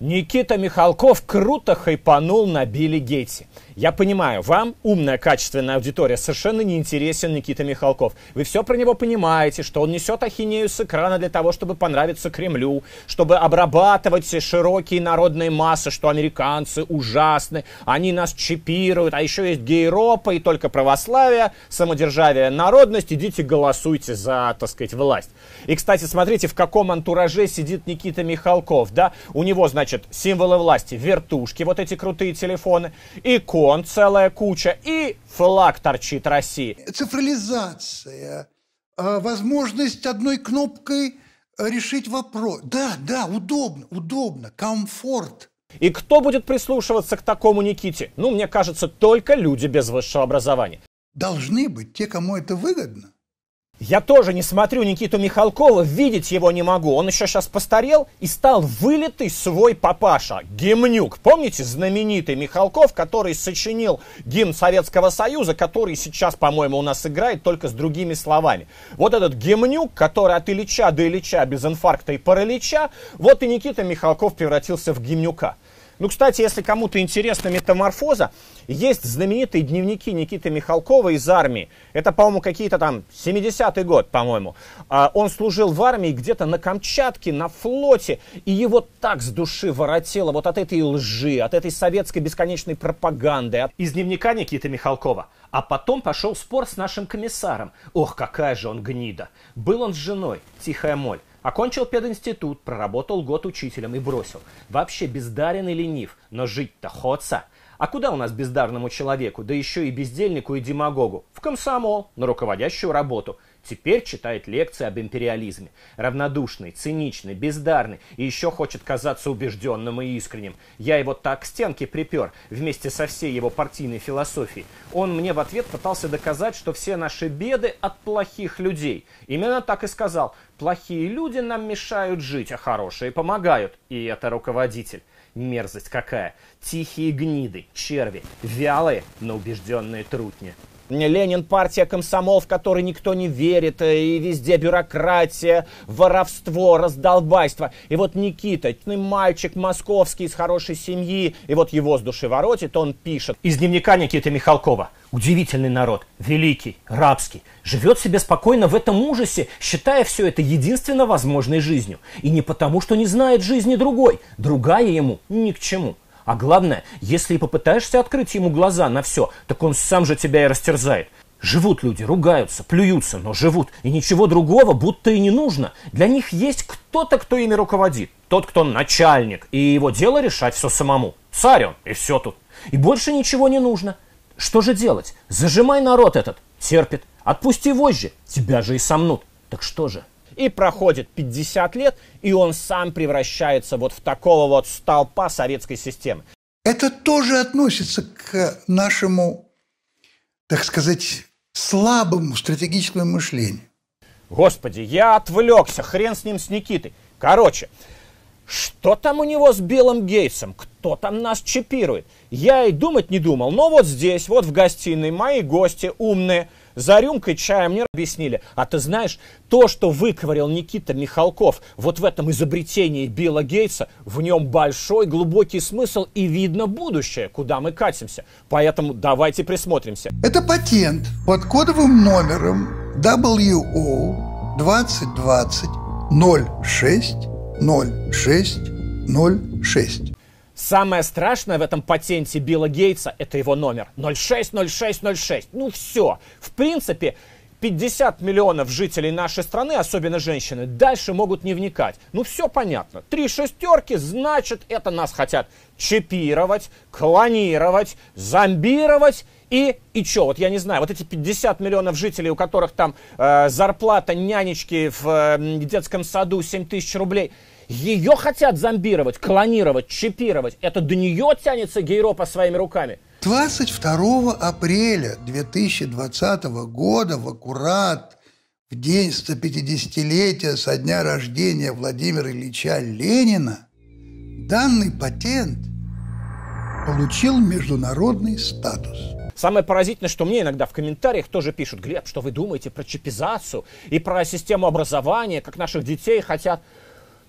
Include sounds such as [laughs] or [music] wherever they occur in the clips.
Никита Михалков круто хайпанул на Билли Гейтсе. Я понимаю, вам, умная, качественная аудитория, совершенно не интересен Никита Михалков. Вы все про него понимаете, что он несет ахинею с экрана для того, чтобы понравиться Кремлю, чтобы обрабатывать все широкие народные массы, что американцы ужасны, они нас чипируют, а еще есть гейропа и только православие, самодержавие, народность, идите голосуйте за, так сказать, власть. И, кстати, смотрите, в каком антураже сидит Никита Михалков, да? У него, значит, значит, символы власти, вертушки, вот эти крутые телефоны, икон целая куча, и флаг торчит России. Цифрализация, а, возможность одной кнопкой э, решить вопрос. Да, да, удобно, удобно, комфорт – и кто будет прислушиваться к такому Никите? Ну, мне кажется, только люди без высшего образования. Должны быть те, кому это выгодно. Я тоже не смотрю Никиту Михалкова, видеть его не могу. Он еще сейчас постарел и стал вылитый свой папаша. Гимнюк. Помните знаменитый Михалков, который сочинил гимн Советского Союза, который сейчас, по-моему, у нас играет, только с другими словами. Вот этот гимнюк, который от Ильича до Ильича без инфаркта и паралича, вот и Никита Михалков превратился в гимнюка. Ну, кстати, если кому-то интересна метаморфоза, есть знаменитые дневники Никиты Михалкова из армии. Это, по-моему, какие-то там 70-й год, по-моему. А, он служил в армии где-то на Камчатке, на флоте, и его так с души воротило вот от этой лжи, от этой советской бесконечной пропаганды. Из дневника Никиты Михалкова. А потом пошел спор с нашим комиссаром. Ох, какая же он гнида. Был он с женой, тихая моль. Окончил пединститут, проработал год учителем и бросил. Вообще бездарен и ленив, но жить-то хочется. А куда у нас бездарному человеку, да еще и бездельнику и демагогу? В комсомол, на руководящую работу. Теперь читает лекции об империализме. Равнодушный, циничный, бездарный и еще хочет казаться убежденным и искренним. Я его так к стенке припер, вместе со всей его партийной философией. Он мне в ответ пытался доказать, что все наши беды от плохих людей. Именно так и сказал. Плохие люди нам мешают жить, а хорошие помогают. И это руководитель. Мерзость какая. Тихие гниды, черви, вялые, но убежденные трутни. Ленин партия комсомол, в которой никто не верит, э, и везде бюрократия, воровство, раздолбайство. И вот Никита, ну, мальчик московский, из хорошей семьи, и вот его с души воротит, он пишет. Из дневника Никиты Михалкова. Удивительный народ, великий, рабский, живет себе спокойно в этом ужасе, считая все это единственно возможной жизнью. И не потому, что не знает жизни другой, другая ему ни к чему. А главное, если и попытаешься открыть ему глаза на все, так он сам же тебя и растерзает. Живут люди, ругаются, плюются, но живут, и ничего другого будто и не нужно. Для них есть кто-то, кто ими руководит, тот, кто начальник, и его дело решать все самому. Царь он, и все тут. И больше ничего не нужно. Что же делать? Зажимай народ этот, терпит. Отпусти вожжи, тебя же и сомнут. Так что же? И проходит 50 лет, и он сам превращается вот в такого вот столпа советской системы. Это тоже относится к нашему, так сказать, слабому стратегическому мышлению. Господи, я отвлекся, хрен с ним, с Никитой. Короче, что там у него с Белым Гейтсом? Кто там нас чипирует? Я и думать не думал, но вот здесь, вот в гостиной, мои гости умные – за рюмкой чая мне объяснили, а ты знаешь, то, что выковырил Никита Михалков вот в этом изобретении Билла Гейтса, в нем большой глубокий смысл и видно будущее, куда мы катимся. Поэтому давайте присмотримся. Это патент под кодовым номером WO 2020 06 06 06 Самое страшное в этом патенте Билла Гейтса – это его номер. 060606. Ну все. В принципе, 50 миллионов жителей нашей страны, особенно женщины, дальше могут не вникать. Ну все понятно. Три шестерки, значит, это нас хотят чипировать, клонировать, зомбировать и, и что? Вот я не знаю, вот эти 50 миллионов жителей, у которых там э, зарплата нянечки в э, детском саду 7 тысяч рублей – ее хотят зомбировать, клонировать, чипировать. Это до нее тянется Гейропа своими руками. 22 апреля 2020 года в аккурат в день 150-летия со дня рождения Владимира Ильича Ленина данный патент получил международный статус. Самое поразительное, что мне иногда в комментариях тоже пишут, Глеб, что вы думаете про чипизацию и про систему образования, как наших детей хотят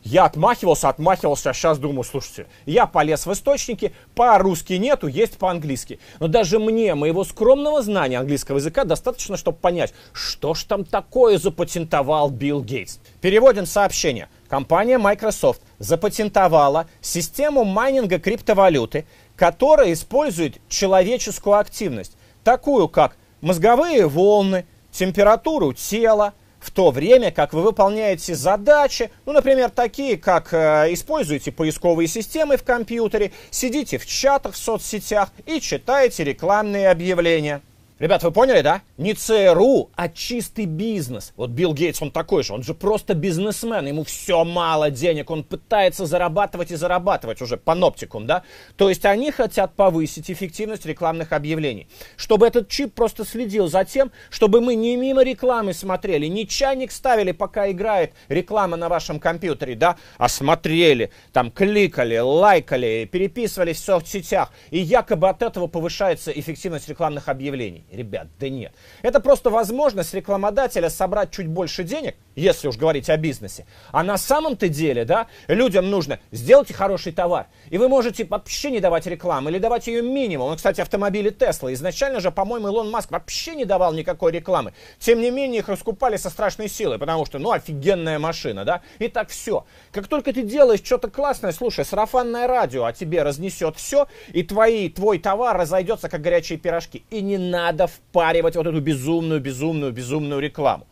я отмахивался, отмахивался, а сейчас думаю, слушайте, я полез в источники, по-русски нету, есть по-английски. Но даже мне, моего скромного знания английского языка, достаточно, чтобы понять, что ж там такое запатентовал Билл Гейтс. Переводим сообщение. Компания Microsoft запатентовала систему майнинга криптовалюты, которая использует человеческую активность, такую как мозговые волны, температуру тела, в то время, как вы выполняете задачи, ну, например, такие, как э, используете поисковые системы в компьютере, сидите в чатах в соцсетях и читаете рекламные объявления. Ребят, вы поняли, да? Не ЦРУ, а чистый бизнес. Вот Билл Гейтс, он такой же, он же просто бизнесмен, ему все мало денег, он пытается зарабатывать и зарабатывать уже по паноптикум, да? То есть они хотят повысить эффективность рекламных объявлений, чтобы этот чип просто следил за тем, чтобы мы не мимо рекламы смотрели, не чайник ставили, пока играет реклама на вашем компьютере, да, а смотрели, там кликали, лайкали, переписывались в соцсетях, и якобы от этого повышается эффективность рекламных объявлений. Ребят, да нет. Это просто возможность рекламодателя собрать чуть больше денег, если уж говорить о бизнесе. А на самом-то деле, да, людям нужно сделать хороший товар. И вы можете вообще не давать рекламы или давать ее минимум. Ну, кстати, автомобили Тесла. Изначально же, по-моему, Илон Маск вообще не давал никакой рекламы. Тем не менее, их раскупали со страшной силой, потому что, ну, офигенная машина, да. И так все. Как только ты делаешь что-то классное, слушай, сарафанное радио о а тебе разнесет все, и твои, твой товар разойдется, как горячие пирожки. И не надо впаривать вот эту безумную, безумную, безумную рекламу.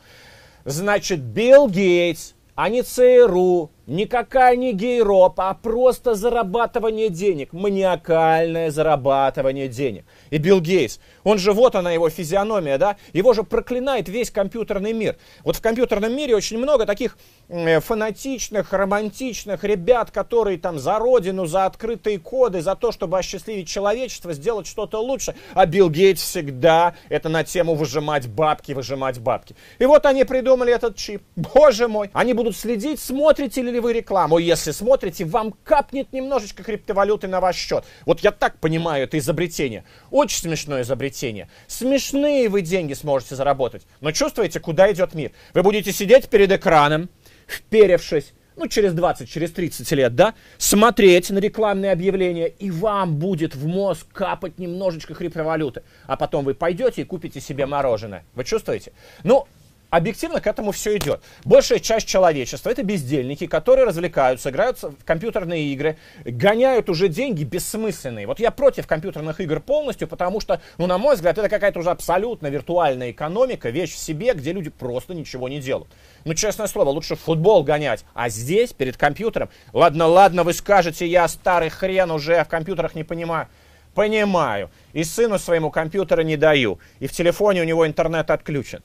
Значит, Билл Гейтс, а не ЦРУ, Никакая не гейропа, а просто зарабатывание денег, маниакальное зарабатывание денег. И Билл Гейтс, он же, вот она его физиономия, да, его же проклинает весь компьютерный мир. Вот в компьютерном мире очень много таких э, фанатичных, романтичных ребят, которые там за родину, за открытые коды, за то, чтобы осчастливить человечество, сделать что-то лучше. А Билл Гейтс всегда это на тему выжимать бабки, выжимать бабки. И вот они придумали этот чип. [laughs] Боже мой, они будут следить, смотрите ли ли вы рекламу, если смотрите, вам капнет немножечко криптовалюты на ваш счет. Вот я так понимаю это изобретение. Очень смешное изобретение. Смешные вы деньги сможете заработать. Но чувствуете, куда идет мир? Вы будете сидеть перед экраном, вперевшись, ну, через 20, через 30 лет, да, смотреть на рекламные объявления, и вам будет в мозг капать немножечко криптовалюты. А потом вы пойдете и купите себе мороженое. Вы чувствуете? Ну, объективно к этому все идет. Большая часть человечества это бездельники, которые развлекаются, играются в компьютерные игры, гоняют уже деньги бессмысленные. Вот я против компьютерных игр полностью, потому что, ну, на мой взгляд, это какая-то уже абсолютно виртуальная экономика, вещь в себе, где люди просто ничего не делают. Ну, честное слово, лучше футбол гонять, а здесь, перед компьютером, ладно, ладно, вы скажете, я старый хрен уже в компьютерах не понимаю. Понимаю. И сыну своему компьютера не даю. И в телефоне у него интернет отключен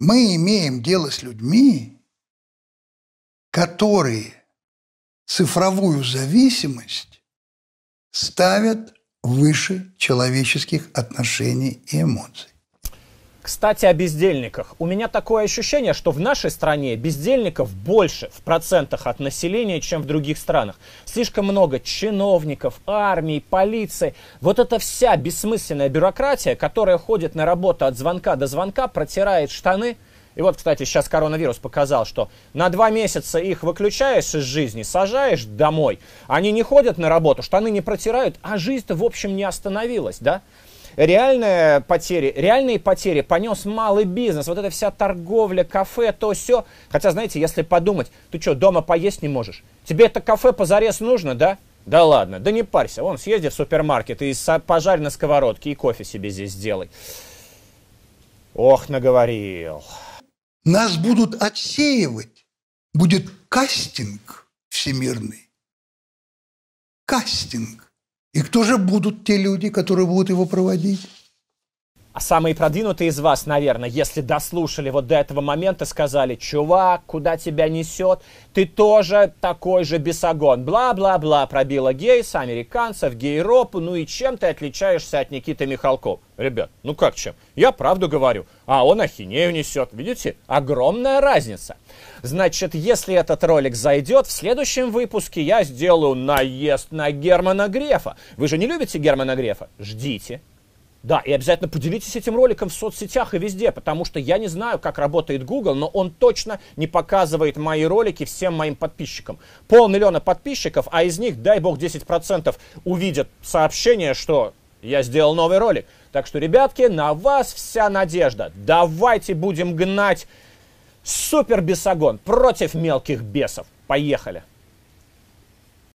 мы имеем дело с людьми, которые цифровую зависимость ставят выше человеческих отношений и эмоций. Кстати, о бездельниках. У меня такое ощущение, что в нашей стране бездельников больше в процентах от населения, чем в других странах. Слишком много чиновников, армии, полиции. Вот эта вся бессмысленная бюрократия, которая ходит на работу от звонка до звонка, протирает штаны. И вот, кстати, сейчас коронавирус показал, что на два месяца их выключаешь из жизни, сажаешь домой. Они не ходят на работу, штаны не протирают, а жизнь-то, в общем, не остановилась, да? реальные потери, реальные потери понес малый бизнес. Вот эта вся торговля, кафе, то все. Хотя, знаете, если подумать, ты что, дома поесть не можешь? Тебе это кафе позарез нужно, да? Да ладно, да не парься, вон съезди в супермаркет и пожарь на сковородке и кофе себе здесь сделай. Ох, наговорил. Нас будут отсеивать. Будет кастинг всемирный. Кастинг. И кто же будут те люди, которые будут его проводить? А самые продвинутые из вас, наверное, если дослушали вот до этого момента, сказали, чувак, куда тебя несет? Ты тоже такой же бесогон. Бла-бла-бла, пробила гейс, американцев, гейропу, ну и чем ты отличаешься от Никиты Михалкова? Ребят, ну как чем? Я правду говорю, а он ахинею несет. Видите, огромная разница. Значит, если этот ролик зайдет, в следующем выпуске я сделаю наезд на Германа Грефа. Вы же не любите Германа Грефа? Ждите. Да, и обязательно поделитесь этим роликом в соцсетях и везде, потому что я не знаю, как работает Google, но он точно не показывает мои ролики всем моим подписчикам. Полмиллиона подписчиков, а из них, дай бог, 10% увидят сообщение, что я сделал новый ролик. Так что, ребятки, на вас вся надежда. Давайте будем гнать супер бесогон против мелких бесов. Поехали.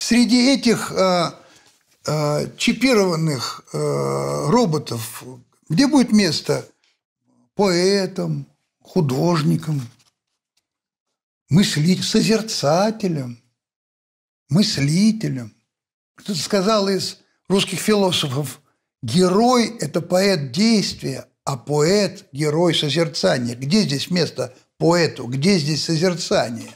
Среди этих э, Э, чипированных э, роботов, где будет место поэтам, художникам, мысли, созерцателям, мыслителям. Кто-то сказал из русских философов, герой – это поэт действия, а поэт – герой созерцания. Где здесь место поэту? Где здесь созерцание?